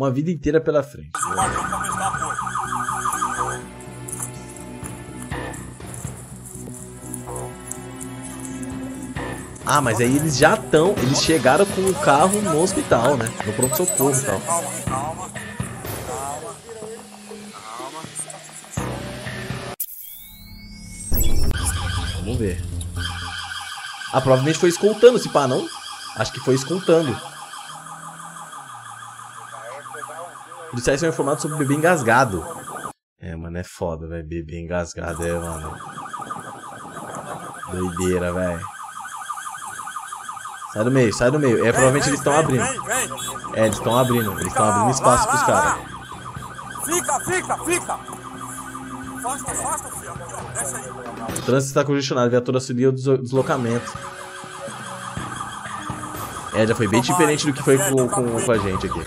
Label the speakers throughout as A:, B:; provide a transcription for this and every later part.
A: uma vida inteira pela frente. Ah, mas aí eles já estão, eles chegaram com o carro no hospital, né? No pronto-socorro e tal. Calma, calma, calma, calma. Vamos ver. Ah, provavelmente foi escoltando, esse pá, não? Acho que foi escoltando. policiais são informados sobre bebê engasgado. É, mano, é foda, velho. Bebê engasgado é, mano. Doideira, velho. Sai do meio, sai do meio. É, provavelmente eles estão abrindo. É, eles estão abrindo. Eles estão abrindo espaço pros caras. Fica, fica, fica. Afasta, afasta, filho. O trânsito está congestionado. Viatura subiu o deslocamento. É, já foi bem diferente do que foi com, tá com, com a gente aqui.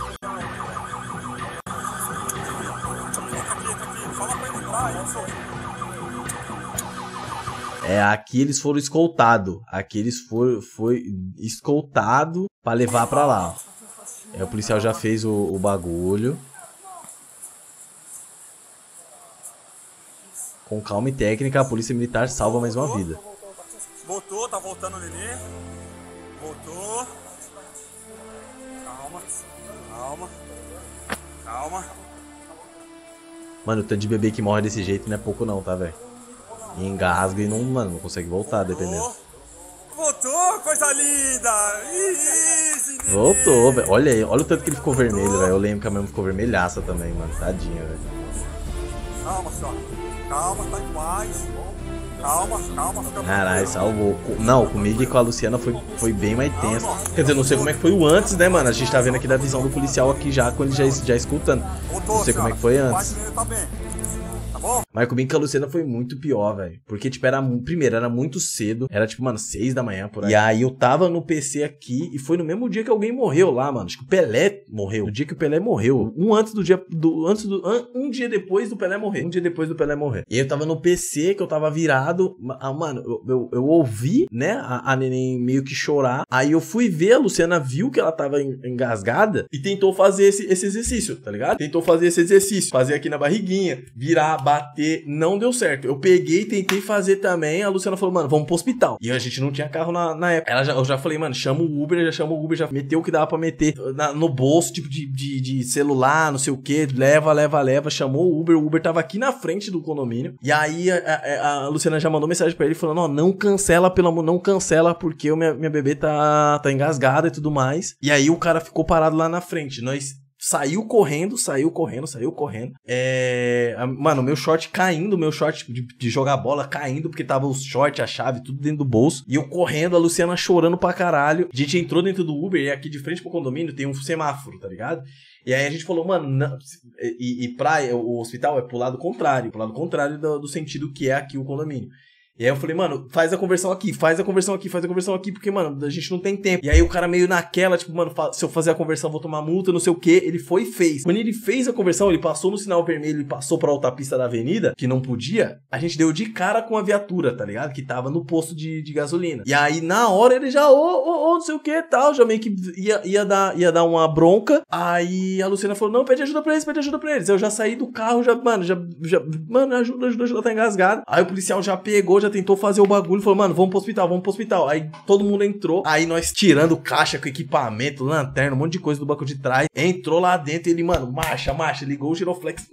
A: É, aqui eles foram escoltados. Aqui eles foram foi escoltado para levar para lá. É, o policial já fez o, o bagulho. Com calma e técnica, a polícia militar salva mais uma vida. Voltou, tá voltando o nenê. Voltou. Calma, calma, calma. Mano, o tanto de bebê que morre desse jeito não é pouco não, tá, velho? Engasga e não, mano, não consegue voltar, dependendo. Voltou, coisa linda! Isso, Voltou, velho. Olha aí, olha o tanto que ele ficou vermelho, velho. Eu lembro que a mãe ficou vermelhaça também, mano. Tadinha, velho. Calma, só. Calma, tá demais. Calma, calma, Caralho, salvou. Não, comigo e com a Luciana foi, foi bem mais tenso. Quer dizer, não sei como é que foi o antes, né, mano? A gente tá vendo aqui da visão do policial aqui já, com ele já, já escutando. Não sei como é que foi antes tá bom? Mas comigo que a Luciana foi muito pior, velho. Porque, tipo, era. Primeiro, era muito cedo. Era, tipo, mano, seis da manhã por aí. E aí eu tava no PC aqui e foi no mesmo dia que alguém morreu lá, mano. Acho que o Pelé morreu. O dia que o Pelé morreu. Um antes do dia. Do, antes do, um dia depois do Pelé morrer. Um dia depois do Pelé morrer. E eu tava no PC, que eu tava virado. Ah, mano, eu, eu, eu ouvi, né? A, a, neném meio que chorar. Aí eu fui ver, a Luciana viu que ela tava engasgada e tentou fazer esse, esse exercício, tá ligado? Tentou fazer esse exercício. Fazer aqui na barriguinha virar, bater, não deu certo. Eu peguei tentei fazer também. A Luciana falou, mano, vamos pro hospital. E a gente não tinha carro na, na época. Ela já, eu já falei, mano, chama o Uber, já chama o Uber, já meteu o que dava pra meter na, no bolso, tipo de, de, de, celular, não sei o que. Leva, leva, leva. Chamou o Uber. O Uber tava aqui na frente do condomínio. E aí a, a, é, a Luciana já mandou mensagem pra ele falando: ó, não cancela, pelo amor, não cancela, porque minha, minha bebê tá, tá engasgada e tudo mais. E aí o cara ficou parado lá na frente. Nós Saiu correndo, saiu correndo, saiu correndo. É... Mano, meu short caindo, meu short de, de, jogar bola caindo, porque tava o short, a chave, tudo dentro do bolso. E eu correndo, a Luciana chorando pra caralho. A gente entrou dentro do Uber e aqui de frente pro condomínio tem um semáforo, tá ligado? E aí a gente falou, mano, não, e, e praia, o hospital é pro lado contrário, pro lado contrário do, do sentido que é aqui o condomínio. E aí eu falei, mano, faz a conversão aqui, faz a conversão aqui, faz a conversão aqui, porque, mano, a gente não tem tempo. E aí o cara meio naquela, tipo, mano, se eu fazer a conversão, vou tomar multa, não sei o que. Ele foi e fez. Quando ele fez a conversão, ele passou no sinal vermelho e passou pra outra pista da avenida, que não podia, a gente deu de cara com a viatura, tá ligado? Que tava no posto de, de gasolina. E aí, na hora, ele já, ô, ô, ô, não sei o que tal, já meio que ia, ia, dar, ia dar uma bronca. Aí a Luciana falou: não, pede ajuda pra eles, pede ajuda pra eles. Eu já saí do carro, já, mano, já, já mano, ajuda, ajuda, ajuda, tá engasgado. Aí o policial já pegou, já tentou fazer o bagulho, falou, mano, vamos pro hospital, vamos pro hospital. Aí todo mundo entrou, aí nós tirando caixa com equipamento, lanterna, um monte de coisa do banco de trás. Entrou lá dentro, ele, mano, marcha, marcha, ligou o giroflex.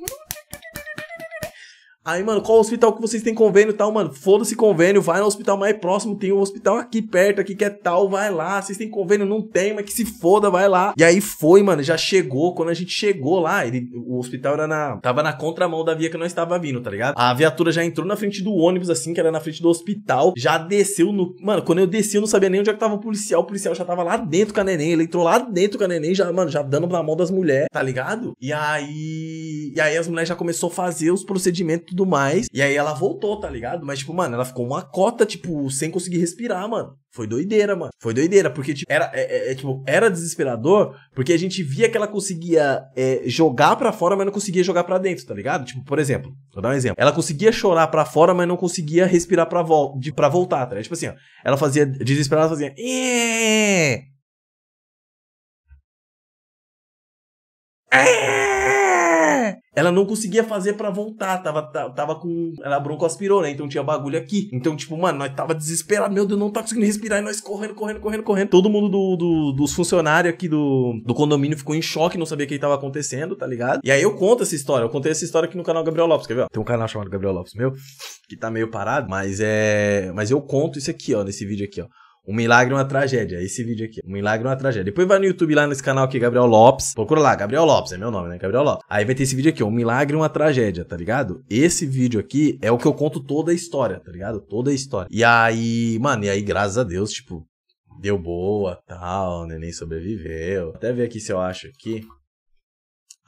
A: Aí, mano, qual hospital que vocês têm convênio e tal, mano? Foda-se convênio, vai no hospital mais próximo, tem um hospital aqui perto, aqui que é tal, vai lá. Vocês têm convênio? Não tem, mas que se foda, vai lá. E aí foi, mano, já chegou. Quando a gente chegou lá, ele, o hospital era na. Tava na contramão da via que nós estava vindo, tá ligado? A viatura já entrou na frente do ônibus, assim, que era na frente do hospital. Já desceu no. Mano, quando eu desci, eu não sabia nem onde é que tava o policial. O policial já tava lá dentro com a neném. Ele entrou lá dentro com a neném, já, mano, já dando na mão das mulheres, tá ligado? E aí. E aí as mulheres já começou a fazer os procedimentos tudo mais. E aí ela voltou, tá ligado? Mas, tipo, mano, ela ficou uma cota, tipo, sem conseguir respirar, mano. Foi doideira, mano. Foi doideira, porque tipo, era, é, é, é tipo, era desesperador, porque a gente via que ela conseguia é, jogar para fora, mas não conseguia jogar para dentro, tá ligado? Tipo, por exemplo, vou dar um exemplo. Ela conseguia chorar para fora, mas não conseguia respirar para vol de, pra voltar, tá ligado? Tipo assim, ó, ela fazia, desesperada, ela fazia... É! É! Ela não conseguia fazer para voltar, tava, tava, tava com. Ela broncoaspirou, né? Então tinha bagulho aqui. Então, tipo, mano, nós tava desesperado, meu Deus, não tá conseguindo respirar. E nós correndo, correndo, correndo, correndo. Todo mundo do, do, dos funcionários aqui do, do condomínio ficou em choque, não sabia o que tava acontecendo, tá ligado? E aí eu conto essa história. Eu contei essa história aqui no canal Gabriel Lopes, quer ver? Ó? Tem um canal chamado Gabriel Lopes, meu, que tá meio parado, mas é. Mas eu conto isso aqui, ó, nesse vídeo aqui, ó. Um milagre é uma tragédia. É esse vídeo aqui. Um milagre é uma tragédia. Depois vai no YouTube lá nesse canal aqui, Gabriel Lopes. Procura lá, Gabriel Lopes, é meu nome, né? Gabriel Lopes. Aí vai ter esse vídeo aqui, um milagre é uma tragédia, tá ligado? Esse vídeo aqui é o que eu conto toda a história, tá ligado? Toda a história. E aí, mano, e aí, graças a Deus, tipo, deu boa, tal, o neném sobreviveu. até ver aqui se eu acho aqui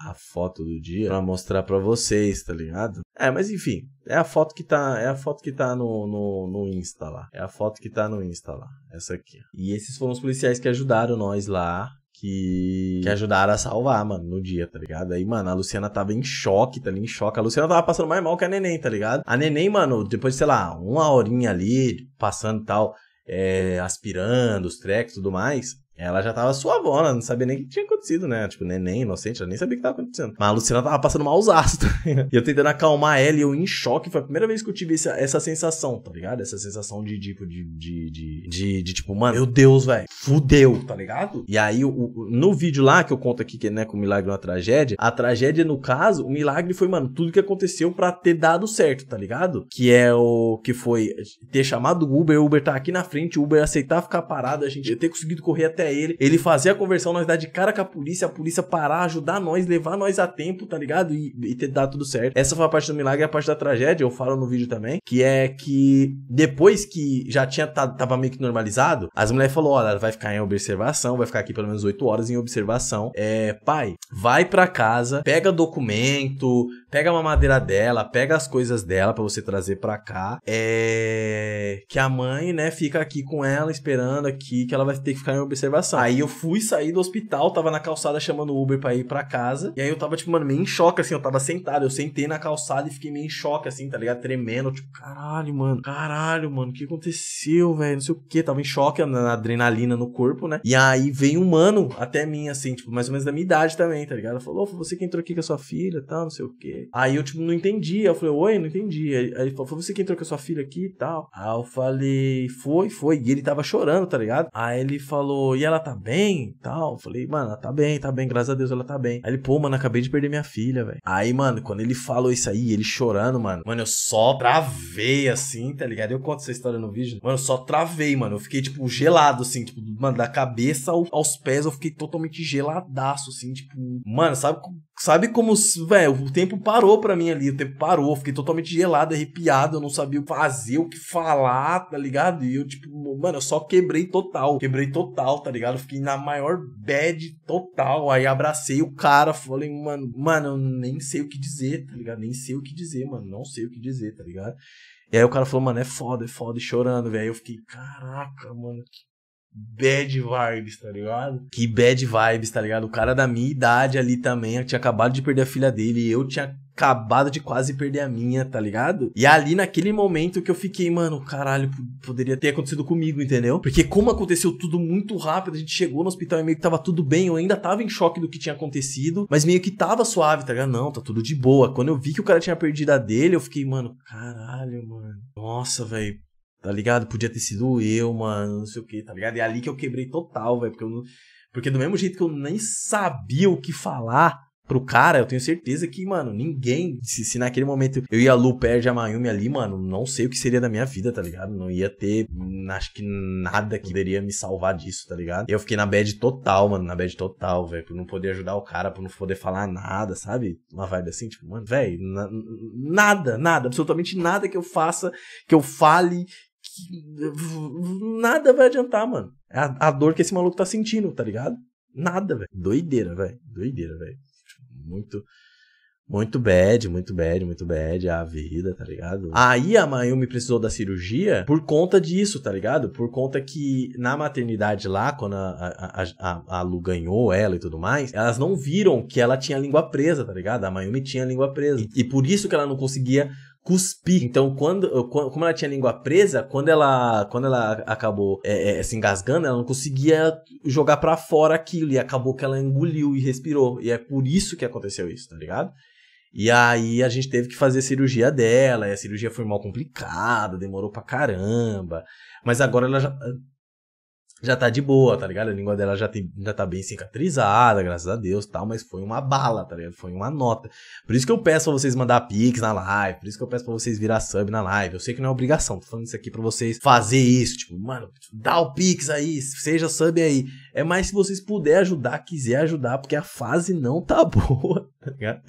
A: a foto do dia para mostrar para vocês, tá ligado? É, mas enfim, é a foto que tá, é a foto que tá no, no, no Insta lá. É a foto que tá no Insta lá, essa aqui. E esses foram os policiais que ajudaram nós lá, que, que ajudaram a salvar, mano, no dia, tá ligado? Aí, mano, a Luciana tava em choque, tá ali, em choque. A Luciana tava passando mais mal que a Neném, tá ligado? A Neném, mano, depois, sei lá, uma horinha ali, passando tal, é, aspirando os trecos e tudo mais, ela já tava suavona, não sabia nem o que tinha acontecido, né? Tipo, neném, inocente, ela nem sabia o que tava acontecendo. Mas a Luciana tava passando malzaço, tá E eu tentando acalmar ela e eu em choque. Foi a primeira vez que eu tive essa, essa sensação, tá ligado? Essa sensação de, tipo, de, de, de, de, de tipo, mano, meu Deus, velho, fudeu, tá ligado? E aí, o, o, no vídeo lá que eu conto aqui, que né, com o milagre é uma tragédia, a tragédia, no caso, o milagre foi, mano, tudo que aconteceu para ter dado certo, tá ligado? Que é o que foi ter chamado o Uber, o Uber tá aqui na frente, o Uber aceitar ficar parado, a gente ter conseguido correr até até ele, ele fazia a conversão, nós dar de cara com a polícia, a polícia parar, ajudar nós, levar nós a tempo, tá ligado? E, e ter dado tudo certo. Essa foi a parte do milagre, a parte da tragédia, eu falo no vídeo também, que é que depois que já tinha tava meio que normalizado, as mulheres falou, olha, vai ficar em observação, vai ficar aqui pelo menos 8 horas em observação. É, pai, vai para casa, pega documento, pega a mamadeira dela, pega as coisas dela para você trazer para cá. É que a mãe, né, fica aqui com ela esperando aqui que ela vai ter que ficar em observação observação. Aí eu fui sair do hospital, tava na calçada chamando o Uber pra ir pra casa. E aí eu tava, tipo, mano, meio em choque, assim. Eu tava sentado, eu sentei na calçada e fiquei meio em choque, assim, tá ligado? Tremendo, tipo, caralho, mano, caralho, mano, o que aconteceu, velho? Não sei o que. Tava em choque, na adrenalina no corpo, né? E aí veio um mano até mim, assim, tipo, mais ou menos da minha idade também, tá ligado? Falou, foi você que entrou aqui com a sua filha e tal, não sei o que. Aí eu, tipo, não entendi. Eu falei, oi, não entendi. Aí ele falou, foi você que entrou com a sua filha aqui e tal. Aí eu falei, foi, foi. E ele tava chorando, tá ligado? Aí ele falou, e ela tá bem e tal. falei, mano, ela tá bem, tá bem, graças a Deus ela tá bem. Aí ele, pô, mano, acabei de perder minha filha, velho. Aí, mano, quando ele falou isso aí, ele chorando, mano, mano, eu só travei assim, tá ligado? Eu conto essa história no vídeo. Mano, eu só travei, mano. Eu fiquei, tipo, gelado, assim, tipo, mano, da cabeça aos pés, eu fiquei totalmente geladaço, assim, tipo, mano, sabe Sabe como, velho, o tempo parou para mim ali, o tempo parou, fiquei totalmente gelado, arrepiado, eu não sabia o que fazer, o que falar, tá ligado? E eu, tipo, mano, eu só quebrei total, quebrei total, tá ligado? Fiquei na maior bad total, aí abracei o cara, falei, mano, mano, eu nem sei o que dizer, tá ligado? Nem sei o que dizer, mano, não sei o que dizer, tá ligado? E aí o cara falou, mano, é foda, é foda, e chorando, velho. Eu fiquei, caraca, mano, que bad vibes, tá ligado? Que bad vibes, tá ligado? O cara da minha idade ali também tinha acabado de perder a filha dele e eu tinha acabado de quase perder a minha, tá ligado? E ali naquele momento que eu fiquei, mano, caralho, poderia ter acontecido comigo, entendeu? Porque como aconteceu tudo muito rápido, a gente chegou no hospital e meio que tava tudo bem, eu ainda tava em choque do que tinha acontecido, mas meio que tava suave, tá ligado? Não, tá tudo de boa. Quando eu vi que o cara tinha perdido a dele, eu fiquei, mano, caralho, mano. Nossa, velho tá ligado? Podia ter sido eu, mano, não sei o que, tá ligado? E é ali que eu quebrei total, velho, porque eu não... Porque do mesmo jeito que eu nem sabia o que falar pro cara, eu tenho certeza que, mano, ninguém. Se, se naquele momento eu ia a Lu perde a Mayumi ali, mano, não sei o que seria da minha vida, tá ligado? Não ia ter. Hum, acho que nada que poderia me salvar disso, tá ligado? Eu fiquei na bad total, mano, na bad total, velho. Por não poder ajudar o cara, por não poder falar nada, sabe? Uma vibe assim, tipo, mano, velho, na, nada, nada, absolutamente nada que eu faça, que eu fale, Nada vai adiantar, mano. É a, a dor que esse maluco tá sentindo, tá ligado? Nada, velho. Doideira, velho. Doideira, velho. Muito. Muito bad, muito bad, muito bad a vida, tá ligado? Aí a Mayumi precisou da cirurgia por conta disso, tá ligado? Por conta que na maternidade lá, quando a, a, a, a Lu ganhou ela e tudo mais, elas não viram que ela tinha a língua presa, tá ligado? A Mayumi tinha a língua presa. E, e por isso que ela não conseguia cuspir. Então, quando, como ela tinha a língua presa, quando ela, quando ela acabou é, é, se engasgando, ela não conseguia jogar para fora aquilo. E acabou que ela engoliu e respirou. E é por isso que aconteceu isso, tá ligado? E aí a gente teve que fazer a cirurgia dela, e a cirurgia foi mal complicada, demorou pra caramba. Mas agora ela já já tá de boa, tá ligado? A língua dela já, tem, já tá bem cicatrizada, graças a Deus, tal, mas foi uma bala, tá ligado? Foi uma nota. Por isso que eu peço pra vocês mandar pix na live, por isso que eu peço pra vocês virar sub na live. Eu sei que não é obrigação, tô falando isso aqui pra vocês fazer isso, tipo, mano, dá o pix aí, seja sub aí. É mais se vocês puderem ajudar, quiser ajudar, porque a fase não tá boa, tá ligado?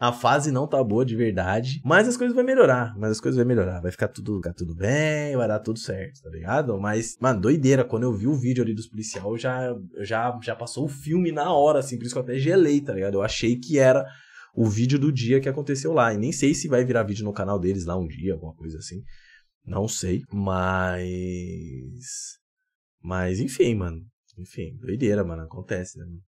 A: A fase não tá boa de verdade, mas as coisas vão melhorar, mas as coisas vão melhorar, vai ficar tudo, ficar tudo bem, vai dar tudo certo, tá ligado? Mas, mano, doideira, quando eu vi o vídeo ali dos eu já já já passou o filme na hora assim, por isso que eu até gelei, tá ligado? Eu achei que era o vídeo do dia que aconteceu lá, e nem sei se vai virar vídeo no canal deles lá um dia, alguma coisa assim. Não sei, mas mas enfim, mano. Enfim, doideira, mano, acontece, né?